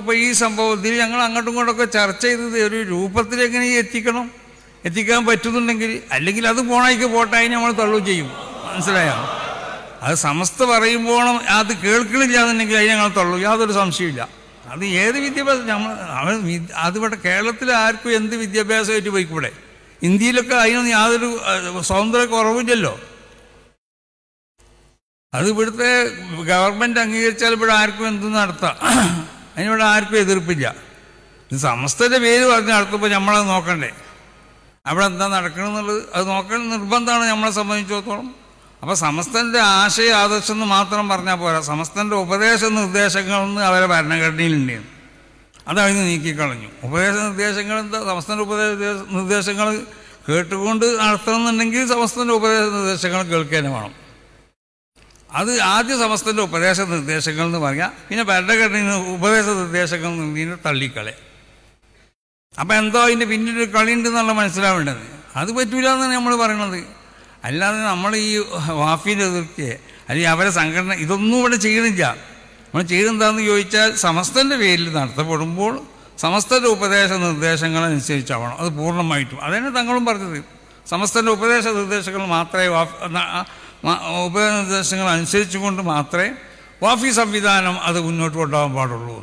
ഇപ്പോൾ ഈ സംഭവത്തിൽ ഞങ്ങൾ അങ്ങോട്ടും ഇങ്ങോട്ടൊക്കെ ചർച്ച ചെയ്തത് ഒരു രൂപത്തിലേക്ക് ഇനി എത്തിക്കണം എത്തിക്കാൻ പറ്റുന്നുണ്ടെങ്കിൽ അല്ലെങ്കിൽ അത് പോണേക്ക് പോട്ടായി നമ്മൾ തള്ളു ചെയ്യും മനസ്സിലായോ അത് സമസ്ത പറയുമ്പോൾ അത് കേൾക്കണില്ല എന്നുണ്ടെങ്കിൽ അതിന് ഞങ്ങൾ തള്ളു യാതൊരു സംശയമില്ല അത് ഏത് വിദ്യാഭ്യാസം നമ്മൾ അവൻ അതിവിടെ കേരളത്തിൽ ആർക്കും എന്ത് വിദ്യാഭ്യാസമായിട്ട് പോയിക്കൂടെ ഇന്ത്യയിലൊക്കെ അതിനൊന്നും യാതൊരു സ്വാതന്ത്ര്യ കുറവില്ലല്ലോ അത് ഇവിടുത്തെ ഗവൺമെൻറ് അംഗീകരിച്ചാൽ ഇവിടെ ആർക്കും എന്തും നടത്താം അതിനോട് ആർക്കും എതിർപ്പില്ല ഇത് സമസ്തൻ്റെ പേര് പറഞ്ഞ അടുത്തപ്പോൾ നമ്മളത് നോക്കണ്ടേ അവിടെ എന്താ നടക്കണമെന്നുള്ളത് അത് നോക്കേണ്ട നിർബന്ധമാണ് നമ്മളെ സംബന്ധിച്ചിടത്തോളം അപ്പോൾ സമസ്തൻ്റെ ആശയ ആദർശം എന്ന് മാത്രം പറഞ്ഞാൽ പോരാ സമസ്തൻ്റെ ഉപദേശ നിർദ്ദേശങ്ങളെന്ന് അവരെ ഭരണഘടനയിലുണ്ടായിരുന്നു അത് അതിന് നീക്കിക്കളഞ്ഞു ഉപദേശ നിർദ്ദേശങ്ങൾ എന്താ സമസ്തൻ്റെ ഉപദേശ നിർദ്ദേശങ്ങൾ കേട്ടുകൊണ്ട് എന്നുണ്ടെങ്കിൽ സമസ്തൻ്റെ ഉപദേശ നിർദ്ദേശങ്ങൾ കേൾക്കാനും വേണം അത് ആദ്യ സമസ്തൻ്റെ ഉപദേശ നിർദ്ദേശങ്ങൾ എന്ന് പറഞ്ഞാൽ പിന്നെ ഭരണഘടനയിൽ നിന്ന് ഉപദേശ നിർദ്ദേശങ്ങൾ നിന്ന് തള്ളിക്കളെ അപ്പം എന്തോ അതിൻ്റെ പിന്നിലൊരു കളിയുണ്ട് എന്നുള്ള മനസ്സിലാവേണ്ടത് അത് പറ്റൂല എന്നാണ് നമ്മൾ പറയണത് അല്ലാതെ നമ്മൾ ഈ വാഫിൻ്റെ എതിർക്കയെ അല്ലെങ്കിൽ അവരെ സംഘടന ഇതൊന്നും ഇവിടെ ചെയ്യണില്ല നമ്മൾ ചെയ്യണെന്താണെന്ന് ചോദിച്ചാൽ സമസ്തൻ്റെ പേരിൽ നടത്തപ്പെടുമ്പോൾ സമസ്തൻ്റെ ഉപദേശ നിർദ്ദേശങ്ങൾ അനുസരിച്ചാവണം അത് പൂർണ്ണമായിട്ടും അതന്നെ തങ്ങളും പറഞ്ഞത് സമസ്തൻ്റെ ഉപദേശ നിർദ്ദേശങ്ങൾ മാത്രമേ വാഫ് ഉപനിർദ്ദേശങ്ങൾ അനുസരിച്ചുകൊണ്ട് മാത്രമേ വാഫി സംവിധാനം അത് മുന്നോട്ട് കൊണ്ടുപോകാൻ പാടുള്ളൂ